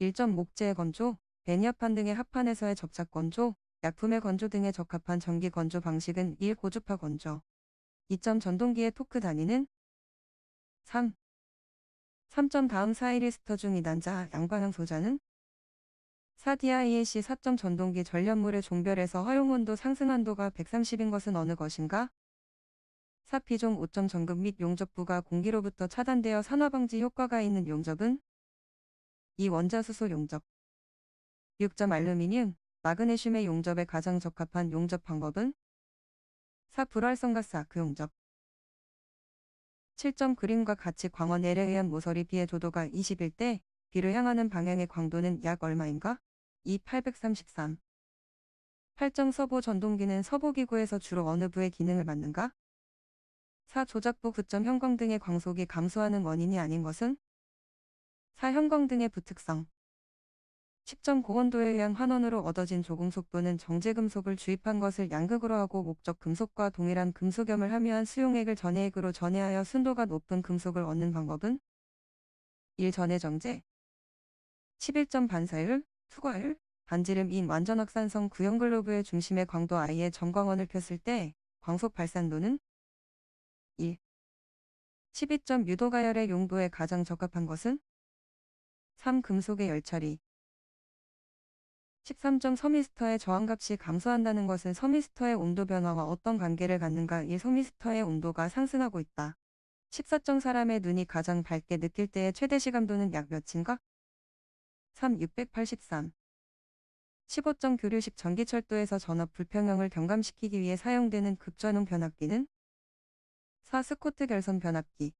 일점 목재의 건조, 베니아판 등의 합판에서의 접착 건조, 약품의 건조 등에 적합한 전기 건조 방식은 1. 고주파 건조 2 전동기의 토크 단위는 3. 3 다음 사이리스터 중이 난자 양방향 소자는 4DIAC 4 전동기 전련물의 종별에서 허용온도 상승한도가 130인 것은 어느 것인가? 4P종 5 전급 및 용접부가 공기로부터 차단되어 산화방지 효과가 있는 용접은 이 원자수소 용접 6점 알루미늄, 마그네슘의 용접에 가장 적합한 용접 방법은 4. 불활성가스 아크 용접 7점 그림과 같이 광원 L에 의한 모서리 B의 조도가 21대 B를 향하는 방향의 광도는 약 얼마인가? 2. 833 8점 서보 전동기는 서보기구에서 주로 어느 부의 기능을 맡는가? 4. 조작부 9점 형광등의 광속이 감소하는 원인이 아닌 것은? 사형광 등의 부특성 10점 고온도에 의한 환원으로 얻어진 조금속도는 정제금속을 주입한 것을 양극으로 하고 목적 금속과 동일한 금속염을 함유한 수용액을 전해액으로 전해하여 순도가 높은 금속을 얻는 방법은 1. 전해정제 11점 반사율, 투과율, 반지름인 완전확산성 구형글로브의 중심의 광도 i 의 전광원을 폈을 때 광속 발산도는 1. 12점 유도가열의 용도에 가장 적합한 것은 3. 금속의 열처리 1 3서미스터의 저항값이 감소한다는 것은 서미스터의 온도 변화와 어떤 관계를 갖는가 이 서미스터의 온도가 상승하고 있다. 14점 사람의 눈이 가장 밝게 느낄 때의 최대 시감도는 약 몇인가? 3. 683 15점 교류식 전기철도에서 전압 불평형을 경감시키기 위해 사용되는 급전용 변압기는? 4. 스코트 결선 변압기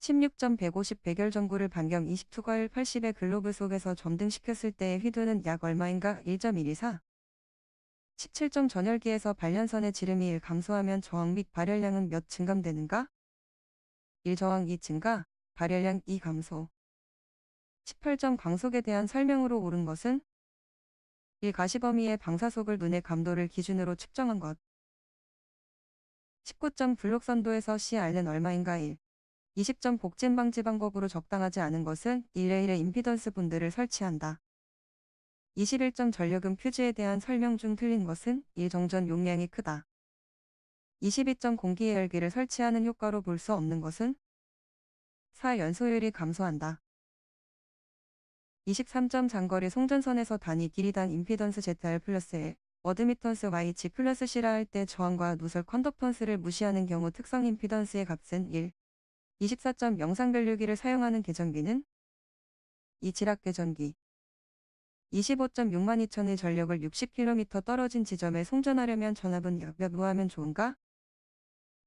16.150점 백열전구를 반경 20투과일 80의 글로브 속에서 점등시켰을 때의 휘두는 약 얼마인가 1.124 17점 전열기에서 발련선의 지름이 1 감소하면 저항 및 발열량은 몇 증감되는가? 1 저항 2 증가, 발열량 2 감소 18점 광속에 대한 설명으로 옳은 것은 1 가시범위의 방사속을 눈의 감도를 기준으로 측정한 것 19점 블록선도에서 c 알는 얼마인가 1 20점 복진 방지 방법으로 적당하지 않은 것은 일레일의 임피던스 분들을 설치한다. 21점 전력음 퓨즈에 대한 설명 중 틀린 것은 일정전 용량이 크다. 22점 공기 의 열기를 설치하는 효과로 볼 수 없는 것은 4. 연소율이 감소한다. 23점 장거리 송전선에서 단위 길이단 임피던스 ZR 플러스 L, 어드미턴스 YG 플러스 C라 할 때 저항과 누설 컨덕턴스를 무시하는 경우 특성 임피던스의 값은 1. 24점 영상별류기를 사용하는 계전기는 이 지락계전기 25.6만 2천의 전력을 60km 떨어진 지점에 송전하려면 전압은 몇몇 하면 좋은가?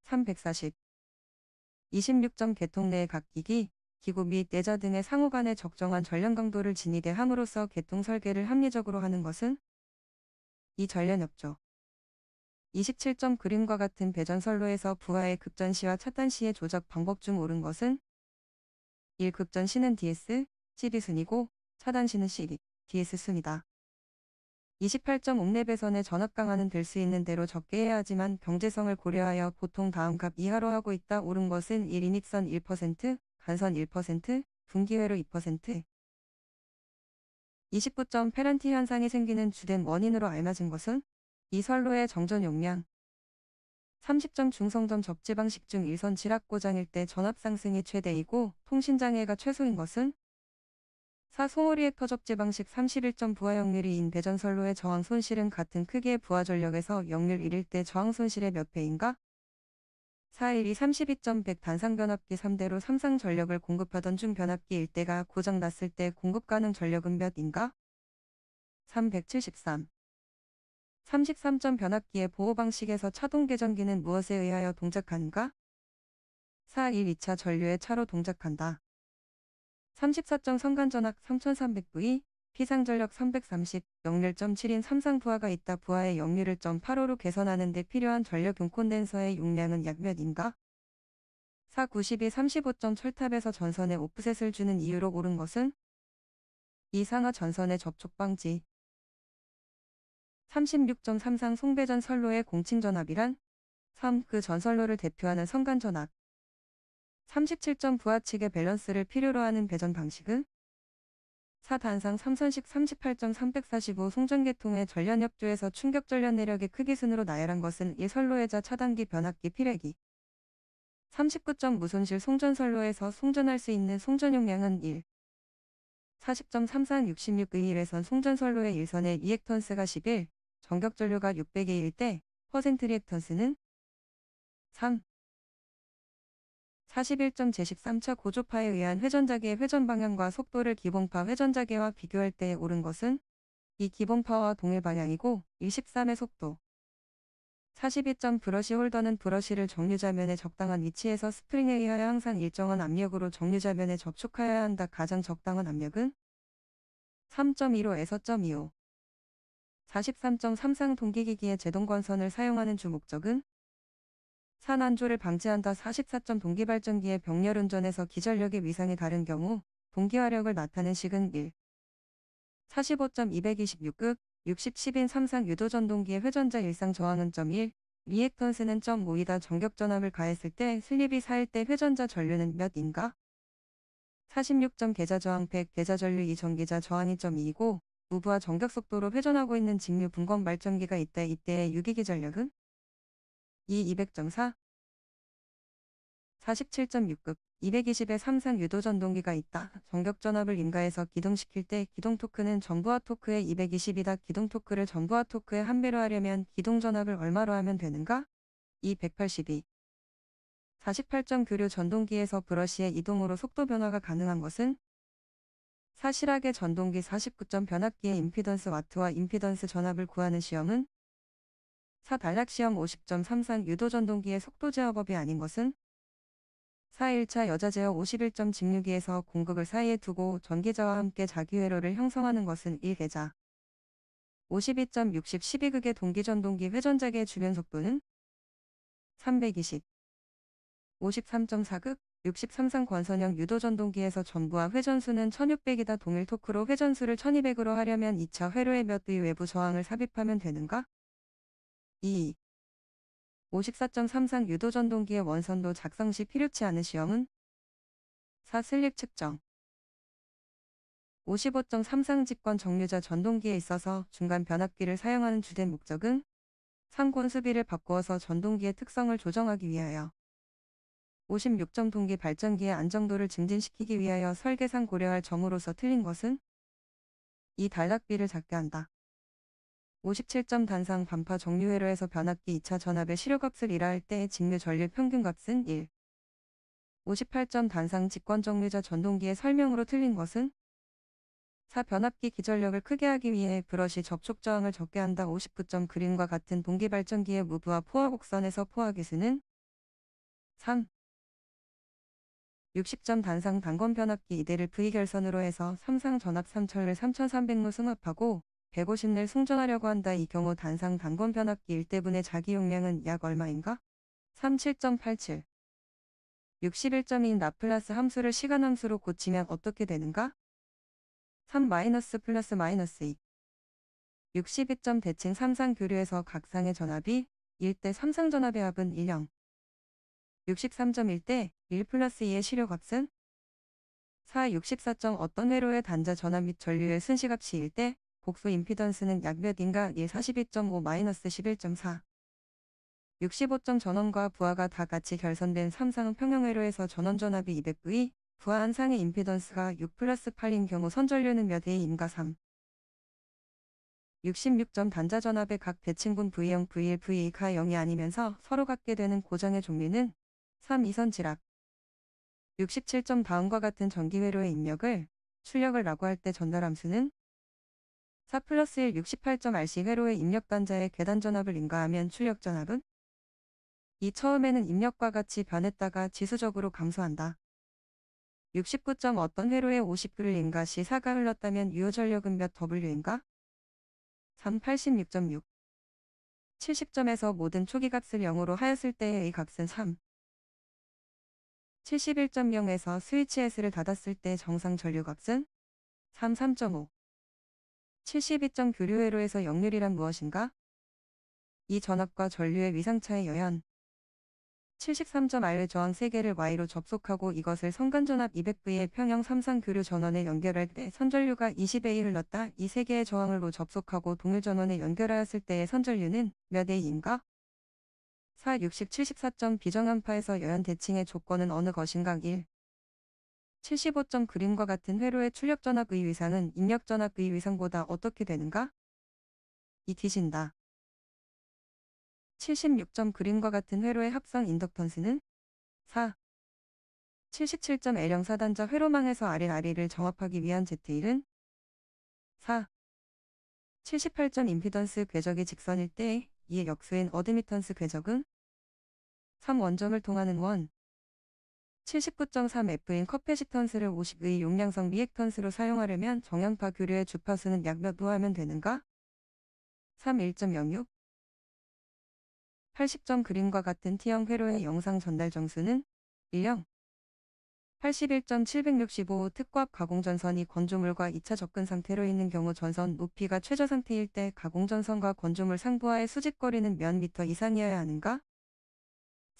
340 26점 개통 내의 각 기기, 기구 및 내자 등의 상호 간의 적정한 전련 강도를 지니게 함으로써 개통 설계를 합리적으로 하는 것은 이 전련 협조 27점 그림과 같은 배전설로에서 부하의 급전시와 차단시의 조작 방법 중 옳은 것은 1. 급전시는 DS, CD 순이고 차단시는 CD, DS 순이다. 28점 옥랩에서의 전압 강화는 될 수 있는 대로 적게 해야 하지만 경제성을 고려하여 보통 다음 값 이하로 하고 있다. 옳은 것은 1인익선 1%, 간선 1%, 분기회로 2%. 29점 페란티 현상이 생기는 주된 원인으로 알맞은 것은 이설로의 정전 용량 30점 중성점 접지 방식 중 일선 지락 고장일 때 전압 상승이 최대이고 통신 장애가 최소인 것은 4. 소오리의 터접지 방식 31점 부하 역률이인 배전설로의 저항 손실은 같은 크기의 부하 전력에서 역률 1일 때 저항 손실의 몇 배인가? 412 32.100 단상 변압기 3대로 삼상 전력을 공급하던 중 변압기 1대가 고장 났을 때 공급 가능 전력은 몇인가? 373 33점 변압기의 보호 방식에서 차동 계전기는 무엇에 의하여 동작하는가? 4. 1. 2차 전류의 차로 동작한다. 34점 선간전압 3300V, 피상전력 330, 역률.7인 삼상 부하가 있다. 부하의 역률을 0.85로 개선하는 데 필요한 전력 용콘덴서의 용량은 약 몇인가? 4. 92. 35점 철탑에서 전선에 오프셋을 주는 이유로 오른 것은? 이 상하 전선의 접촉 방지. 36.3상 송배전 선로의 공칭전압이란 3. 그 전선로를 대표하는 성간전압 37.9하측의 밸런스를 필요로 하는 배전 방식은 4. 단상 3선식 38.345 송전계통의 전련협조에서 충격전련 내력의 크기 순으로 나열한 것은 이 선로의자 차단기 변압기 피뢰기 39점 무손실 송전선로에서 송전할 수 있는 송전 용량은 1. 40.3366의 1에선 송전선로의 1선의 2헥턴스가 11, 전격 전류가 6 0 0에일때 퍼센트 리액턴스는 3 41.제13차 고조파에 의한 회전자계의 회전 방향과 속도를 기본파 회전자계와 비교할 때 오른 것은 이 기본파와 동일 방향이고 23의 속도 42점 브러시 홀더는 브러시를 정류자면에 적당한 위치에서 스프링에 의하여 항상 일정한 압력으로 정류자면에 접촉하여야 한다 가장 적당한 압력은 3.15에서 0.25 43.3상 동기기기의 제동건선을 사용하는 주 목적은 산안조를 방지한다 44점 동기발전기의 병렬운전에서 기전력의 위상이 다른 경우 동기화력을 나타낸 식은 1. 4 5 2 2 6급 6010인 3상 유도전동기의 회전자 일상 저항은 1. 리액턴스는 5이다 전격전압을 가했을 때 슬립이 4일때 회전자 전류는 몇인가? 46점 계좌저항 100 계좌전류 2 전기자 저항2 2이고 무브와 정각속도로 회전하고 있는 직류 분광 발전기가 있다. 이때의 유기기 전력은 2 200.4 47.6급 220의 3상 유도 전동기가 있다. 정격 전압을 인가해서 기동시킬 때 기동 토크는 전부와 토크의 220이다. 기동 토크를 전부와 토크의 한 배로 하려면 기동 전압을 얼마로 하면 되는가? 2 8 2 48점 교류 전동기에서 브러쉬의 이동으로 속도 변화가 가능한 것은 사실하게 전동기 49점 변압기의 임피던스 와트와 임피던스 전압을 구하는 시험은 4. 단락시험 50.33 유도 전동기의 속도 제어법이 아닌 것은 4. 1차 여자 제어 51점 직류기에서 공극을 사이에 두고 전기자와 함께 자기 회로를 형성하는 것은 1계자 52.60 12극의 동기전동기 회전작의 주변 속도는 320 53.4극 63상 권선영 유도전동기에서 전부와 회전수는 1600이다 동일 토크로 회전수를 1200으로 하려면 2차 회로의몇의 외부 저항을 삽입하면 되는가? 2. 54.3상 유도전동기의 원선도 작성 시 필요치 않은 시험은? 4. 슬립 측정 55.3상 직권 정류자 전동기에 있어서 중간 변압기를 사용하는 주된 목적은 3권 수비를 바꾸어서 전동기의 특성을 조정하기 위하여 56점 동기 발전기의 안정도를 증진시키기 위하여 설계상 고려할 점으로서 틀린 것은 이 단락비를 작게 한다. 57점 단상 반파 정류회로에서 변압기 2차 전압의 시료값을 일할 때의 직류 전류 평균값은 1. 58점 단상 직권 정류자 전동기의 설명으로 틀린 것은 4. 변압기 기전력을 크게 하기 위해 브러쉬 접촉 저항을 적게 한다 59점 그림과 같은 동기 발전기의 무브와 포화 곡선에서 포화 기수는 3. 60점 단상 단권 변압기 2대를 V결선으로 해서 3상 전압 3철을 3300로 승합하고 150를 승전하려고 한다 이 경우 단상 단권 변압기 1대분의 자기 용량은 약 얼마인가? 37.87 6 1점인 나플라스 함수를 시간 함수로 고치면 어떻게 되는가? 3 마이너스 플러스 마이너스 2 62점 대칭 3상 교류에서 각상의 전압이 1대 3상 전압의 합은 1형 63.1대 1 플러스 2의 시료값은 4 6 4 어떤 회로의 단자 전압 및 전류의 순시값이 1대 복수 임피던스는 약 몇인가 예 42.5-11.4 65점 전원과 부하가 다 같이 결선된 3상 평형회로에서 전원 전압이 200V 부하 안상의 임피던스가 6 플러스 8인 경우 선전류는 몇 A인가 3 66점 단자 전압의 각 대칭분 V0, V1, V가 2 0이 아니면서 서로 갖게 되는 고장의 종류는 3. 이선 지락 67점 다음과 같은 전기회로의 입력을 출력을 라고 할 때 전달함수는 4 플러스 1 68점 RC 회로의 입력 단자에 계단 전압을 인가하면 출력 전압은 이 처음에는 입력과 같이 변했다가 지수적으로 감소한다. 69점 어떤 회로에 50불 인가 시 4가 흘렀다면 유효 전력은 몇 W인가? 3 86.6 70점에서 모든 초기값을 0으로 하였을 때의 이 값은 3 71.0에서 스위치 S를 닫았을 때 정상 전류값은 33.5 7 2 9 교류회로에서 역률이란 무엇인가? 이 전압과 전류의 위상차의 여연 73.R의 저항 3개를 Y로 접속하고 이것을 선간전압 200V의 평형 삼상 교류 전원에 연결할 때 선전류가 20A 흘렀다 이 3개의 저항을 로 접속하고 동일 전원에 연결하였을 때의 선전류는 몇 A인가? 4, 60, 7 4 비정한파에서 여연 대칭의 조건은 어느 것인가 1. 7 5 그림과 같은 회로의 출력전압의 위상은 입력전압의 위상보다 어떻게 되는가? 이 뒤진다. 7 6 그림과 같은 회로의 합성 인덕턴스는 4. 77점 L형 사단자 회로망에서 아 l 아 e 를 정합하기 위한 Z1은 4. 78점 임피던스 궤적이 직선일 때 이의 역수인 어드미턴스 궤적은 3 원점을 통하는 원 79.3F인 커패시턴스를 50의 용량성 미액턴스로 사용하려면 정형파 교류의 주파수는 약 몇 도 하면 되는가? 3 1.06 80점 그림과 같은 T형 회로의 영상 전달 정수는 1형 81.765특과 가공전선이 건조물과 2차 접근 상태로 있는 경우 전선 높이가 최저 상태일 때 가공전선과 건조물 상부와의 수직거리는 몇 미터 이상이어야 하는가?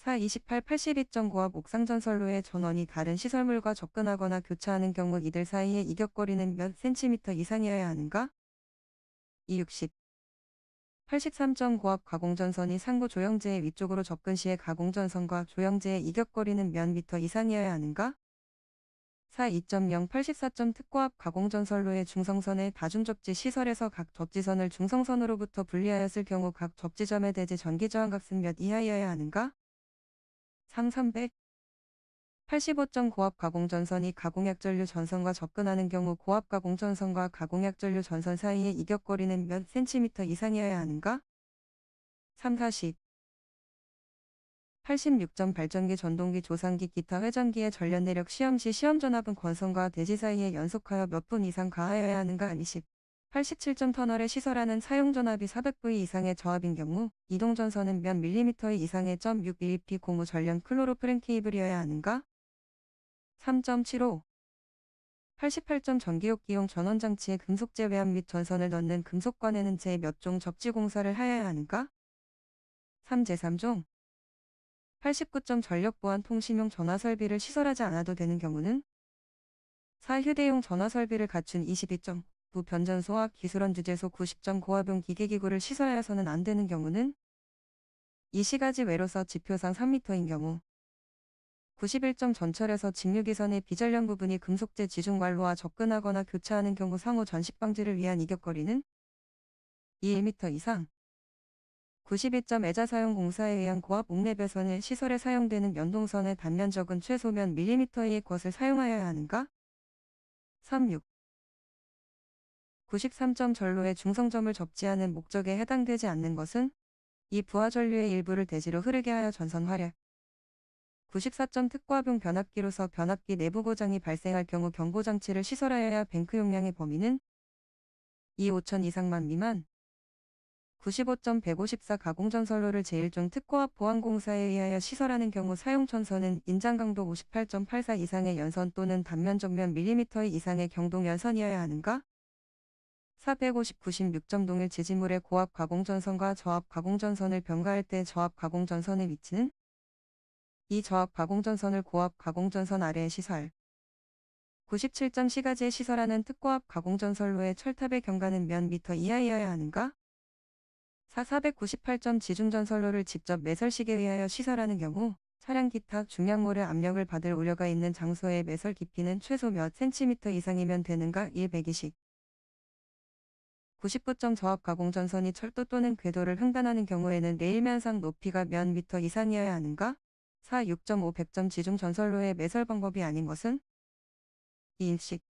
428 82.9와 목상전설로의 전원이 다른 시설물과 접근하거나 교차하는 경우 이들 사이에 이격거리는 몇 센티미터 이상이어야 하는가? 260 8 3 9압 가공전선이 상부 조형제의 위쪽으로 접근 시에 가공전선과 조형제의 이격거리는 몇 미터 이상이어야 하는가? 4 2.0 8 4특고압 가공전선로의 중성선의 다중접지 시설에서 각 접지선을 중성선으로부터 분리하였을 경우 각접지점에 대지 전기저항각은몇이하이어야 하는가? 상 300. 85점 고압 가공 전선이 가공약 전류 전선과 접근하는 경우 고압 가공 전선과 가공약 전류 전선 사이의 이격거리는 몇 센티미터 이상이어야 하는가? 340. 86점 발전기 전동기 조산기 기타 회전기의 전련 내력 시험 시 시험 전압은 권선과 대지 사이에 연속하여 몇 분 이상 가하여야 하는가 아니 10. 87전 터널에 시설하는 사용전압이 400V 이상의 저압인 경우 이동전선은 몇 밀리미터 이상의 .612P 고무 전련 클로로프렌 케이블이어야 하는가? 3.75 88점 전기욕기용 전원장치에 금속재 외압 및 전선을 넣는 금속관에는 제 몇 종 접지 공사를 하여야 하는가? 3. 제3종 89점 전력보안 통신용 전화설비를 시설하지 않아도 되는 경우는 4. 휴대용 전화설비를 갖춘 22점 부변전소와기술원주재소 90점 고화병 기계기구를 시설하여서는 안 되는 경우는 이시가지 외로서 지표상 3m인 경우 91점 전철에서 직류기선의 비전령 부분이 금속재 지중관로와 접근하거나 교차하는 경우 상호 전식 방지를 위한 이격거리는 2m 이상 92점 애자 사용 공사에 의한 고압 옥내배선의 시설에 사용되는 연동선의 단면적은 최소면 밀리미터의 것을 사용하여야 하는가? 36. 93점 전로의 중성점을 접지 하는 목적에 해당되지 않는 것은 이 부하 전류의 일부를 대지로 흐르게 하여 전선 활약. 94점 특과병 변압기로서 변압기 내부 고장이 발생할 경우 경고 장치를 시설하여야 뱅크 용량의 범위는 2 5천 이상만 미만 95.154 가공전선로를 제1종 특고합 보안공사에 의하여 시설하는 경우 사용전선은 인장강도 58.84 이상의 연선 또는 단면 정면 밀리미터 이상의 경동연선이어야 하는가? 459.16.동일 지지물의 고압 가공전선과 저압 가공전선을 병가할때 저압 가공전선의 위치는 이 저압 가공전선을 고압 가공전선 아래에 시설 9 7 4가지의 시설하는 특고압 가공전선로의 철탑의 경과는 몇 미터 이하이어야 하는가? 4 498점 지중전선로를 직접 매설식에 의하여 시설하는 경우 차량 기타 중량물의 압력을 받을 우려가 있는 장소의 매설 깊이는 최소 몇 센티미터 이상이면 되는가 1 1 0식 99점 저압 가공 전선이 철도 또는 궤도를 횡단하는 경우에는 내일면상 높이가 몇 미터 이상이어야 하는가? 4. 6.5 100점 지중 전설로의 매설 방법이 아닌 것은? 이 인식.